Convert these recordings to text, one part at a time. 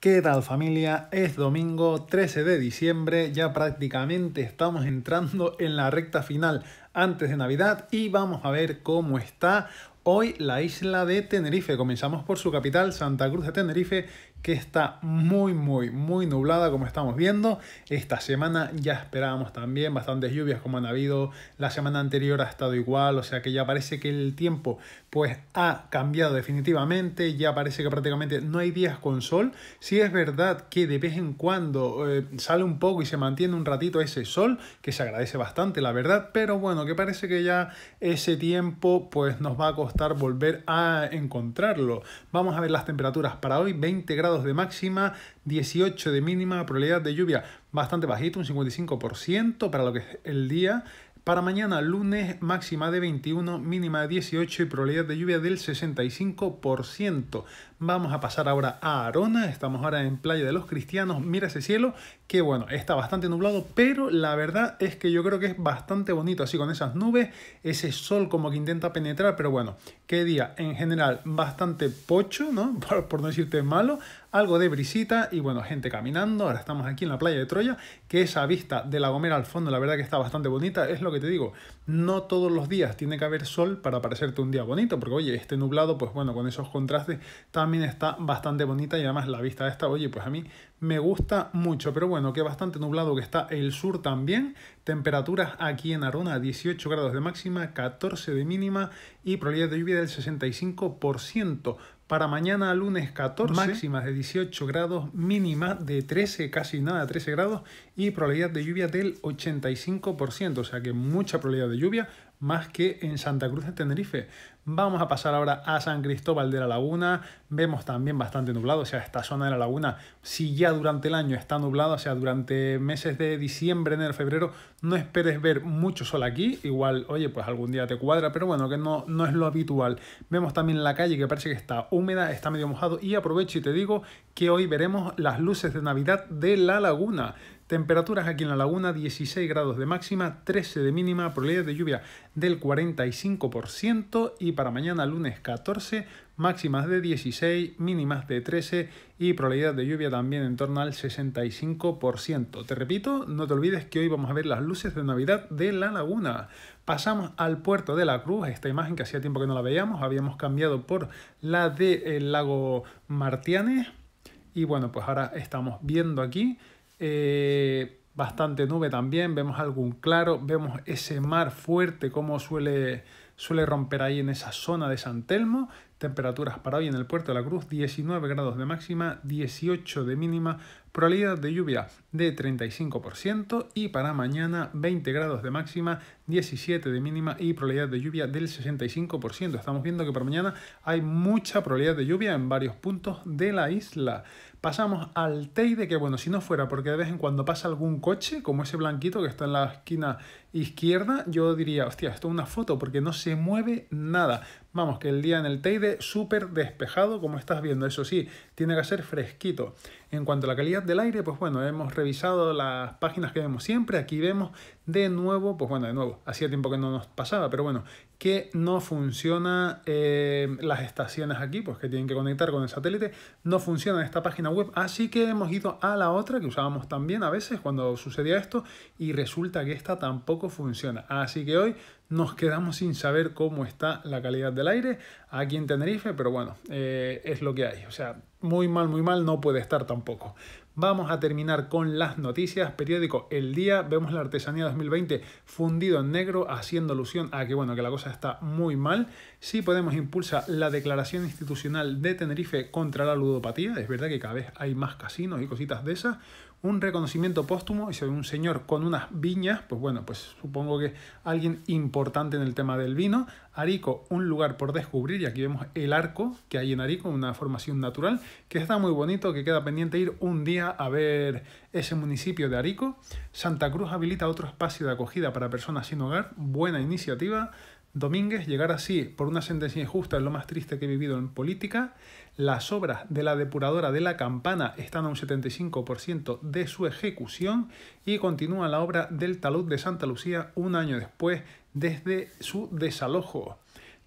¿Qué tal familia? Es domingo 13 de diciembre, ya prácticamente estamos entrando en la recta final antes de Navidad y vamos a ver cómo está Hoy la isla de Tenerife. Comenzamos por su capital, Santa Cruz de Tenerife, que está muy, muy, muy nublada como estamos viendo. Esta semana ya esperábamos también bastantes lluvias como han habido. La semana anterior ha estado igual, o sea que ya parece que el tiempo pues ha cambiado definitivamente. Ya parece que prácticamente no hay días con sol. Sí es verdad que de vez en cuando eh, sale un poco y se mantiene un ratito ese sol, que se agradece bastante la verdad. Pero bueno, que parece que ya ese tiempo pues nos va a costar volver a encontrarlo. Vamos a ver las temperaturas para hoy, 20 grados de máxima, 18 de mínima, probabilidad de lluvia bastante bajito, un 55% para lo que es el día. Para mañana, lunes, máxima de 21, mínima de 18 y probabilidad de lluvia del 65%. Vamos a pasar ahora a Arona, estamos ahora en Playa de los Cristianos, mira ese cielo, que bueno, está bastante nublado, pero la verdad es que yo creo que es bastante bonito, así con esas nubes, ese sol como que intenta penetrar, pero bueno, qué día en general bastante pocho, ¿no? Por, no decirte malo, algo de brisita y bueno, gente caminando, ahora estamos aquí en la playa de Troya, que esa vista de la Gomera al fondo, la verdad que está bastante bonita, es lo que te digo, no todos los días tiene que haber sol para parecerte un día bonito, porque oye, este nublado, pues bueno, con esos contrastes también también está bastante bonita y además la vista esta, oye, pues a mí me gusta mucho, pero bueno, que bastante nublado que está el sur también. Temperaturas aquí en Arona 18 grados de máxima, 14 de mínima y probabilidad de lluvia del 65%. Para mañana lunes 14, máximas de 18 grados, mínima de 13, casi nada, 13 grados y probabilidad de lluvia del 85%, o sea que mucha probabilidad de lluvia, más que en Santa Cruz de Tenerife. Vamos a pasar ahora a San Cristóbal de la Laguna. Vemos también bastante nublado, o sea, esta zona de la laguna, si ya durante el año está nublado, o sea, durante meses de diciembre, enero, febrero, no esperes ver mucho sol aquí. Igual, oye, pues algún día te cuadra, pero bueno, que no, no es lo habitual. Vemos también la calle que parece que está húmeda, está medio mojado y aprovecho y te digo que hoy veremos las luces de Navidad de la laguna. Temperaturas aquí en la laguna 16 grados de máxima, 13 de mínima, probabilidad de lluvia del 45% y para mañana lunes 14 máximas de 16, mínimas de 13 y probabilidad de lluvia también en torno al 65%. Te repito, no te olvides que hoy vamos a ver las luces de Navidad de la laguna. Pasamos al puerto de la Cruz, esta imagen que hacía tiempo que no la veíamos, habíamos cambiado por la del eh, lago Martianes y bueno, pues ahora estamos viendo aquí eh, bastante nube también, vemos algún claro, vemos ese mar fuerte como suele, suele romper ahí en esa zona de San Telmo Temperaturas para hoy en el puerto de la Cruz 19 grados de máxima, 18 de mínima, probabilidad de lluvia de 35% y para mañana 20 grados de máxima, 17 de mínima y probabilidad de lluvia del 65%. Estamos viendo que para mañana hay mucha probabilidad de lluvia en varios puntos de la isla. Pasamos al Teide, que bueno, si no fuera porque de vez en cuando pasa algún coche, como ese blanquito que está en la esquina izquierda, yo diría, hostia, esto es una foto porque no se mueve nada. Vamos, que el día en el Teide súper despejado, como estás viendo. Eso sí, tiene que ser fresquito. En cuanto a la calidad del aire, pues bueno, hemos revisado las páginas que vemos siempre. Aquí vemos de nuevo, pues bueno, de nuevo, hacía tiempo que no nos pasaba, pero bueno, que no funcionan eh, las estaciones aquí, pues que tienen que conectar con el satélite, no funciona esta página web. Así que hemos ido a la otra que usábamos también a veces cuando sucedía esto y resulta que esta tampoco funciona. Así que hoy nos quedamos sin saber cómo está la calidad del aire aquí en Tenerife, pero bueno, eh, es lo que hay. O sea, muy mal, muy mal no puede estar tampoco. Vamos a terminar con las noticias. Periódico El Día, vemos la artesanía 2020 fundido en negro, haciendo alusión a que, bueno, que la cosa está muy mal. Sí Podemos impulsar la declaración institucional de Tenerife contra la ludopatía. Es verdad que cada vez hay más casinos y cositas de esas un reconocimiento póstumo y se un señor con unas viñas, pues bueno, pues supongo que alguien importante en el tema del vino. Arico, un lugar por descubrir, y aquí vemos el arco que hay en Arico, una formación natural, que está muy bonito, que queda pendiente ir un día a ver ese municipio de Arico. Santa Cruz habilita otro espacio de acogida para personas sin hogar, buena iniciativa. Domínguez llegar así por una sentencia injusta es lo más triste que he vivido en política. Las obras de la depuradora de la campana están a un 75% de su ejecución y continúa la obra del talud de Santa Lucía un año después desde su desalojo.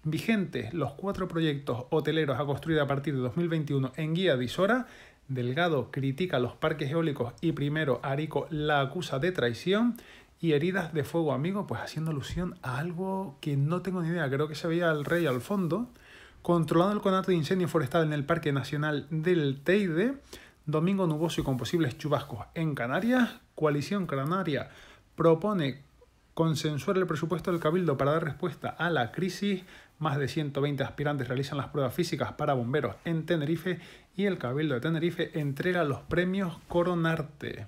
Vigentes los cuatro proyectos hoteleros a construir a partir de 2021 en Guía Isora. Delgado critica los parques eólicos y primero Arico la acusa de traición y heridas de fuego amigo, pues haciendo alusión a algo que no tengo ni idea, creo que se veía al rey al fondo, controlando el conato de incendio forestal en el Parque Nacional del Teide, domingo nuboso y con posibles chubascos en Canarias, coalición canaria propone consensuar el presupuesto del Cabildo para dar respuesta a la crisis. Más de 120 aspirantes realizan las pruebas físicas para bomberos en Tenerife y el Cabildo de Tenerife entrega los premios Coronarte.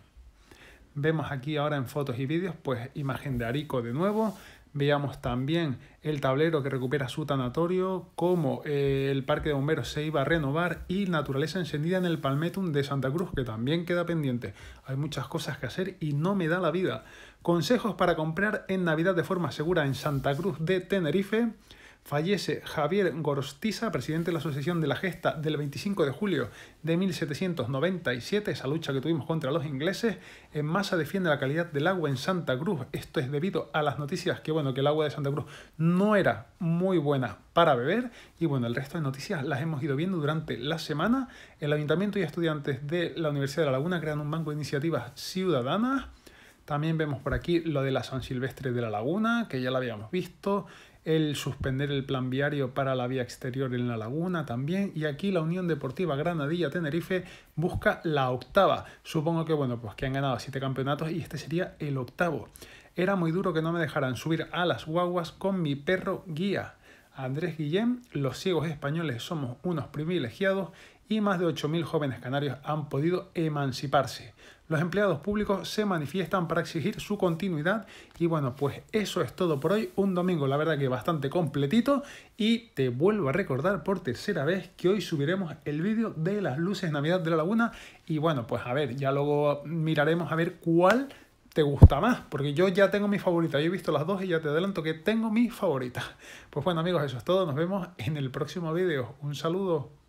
Vemos aquí ahora en fotos y vídeos, pues imagen de Arico de nuevo. Veamos también el tablero que recupera su tanatorio, cómo eh, el parque de bomberos se iba a renovar y naturaleza encendida en el Palmetum de Santa Cruz, que también queda pendiente. Hay muchas cosas que hacer y no me da la vida. Consejos para comprar en Navidad de forma segura en Santa Cruz de Tenerife fallece Javier Gorostiza, presidente de la Asociación de la Gesta del 25 de julio de 1797, esa lucha que tuvimos contra los ingleses. En eh, masa defiende la calidad del agua en Santa Cruz. Esto es debido a las noticias que, bueno, que el agua de Santa Cruz no era muy buena para beber. Y bueno, el resto de noticias las hemos ido viendo durante la semana. El Ayuntamiento y estudiantes de la Universidad de La Laguna crean un banco de iniciativas ciudadanas. También vemos por aquí lo de la San Silvestre de la Laguna, que ya la habíamos visto el suspender el plan viario para la vía exterior en la laguna también. Y aquí la Unión Deportiva Granadilla-Tenerife busca la octava. Supongo que, bueno, pues que han ganado siete campeonatos y este sería el octavo. Era muy duro que no me dejaran subir a las guaguas con mi perro guía. Andrés Guillén, los ciegos españoles somos unos privilegiados y más de 8.000 jóvenes canarios han podido emanciparse. Los empleados públicos se manifiestan para exigir su continuidad y bueno, pues eso es todo por hoy. Un domingo, la verdad que bastante completito y te vuelvo a recordar por tercera vez que hoy subiremos el vídeo de las luces Navidad de la Laguna y bueno, pues a ver, ya luego miraremos a ver cuál te gusta más, porque yo ya tengo mi favorita, yo he visto las dos y ya te adelanto que tengo mi favorita. Pues bueno amigos, eso es todo, nos vemos en el próximo vídeo. Un saludo.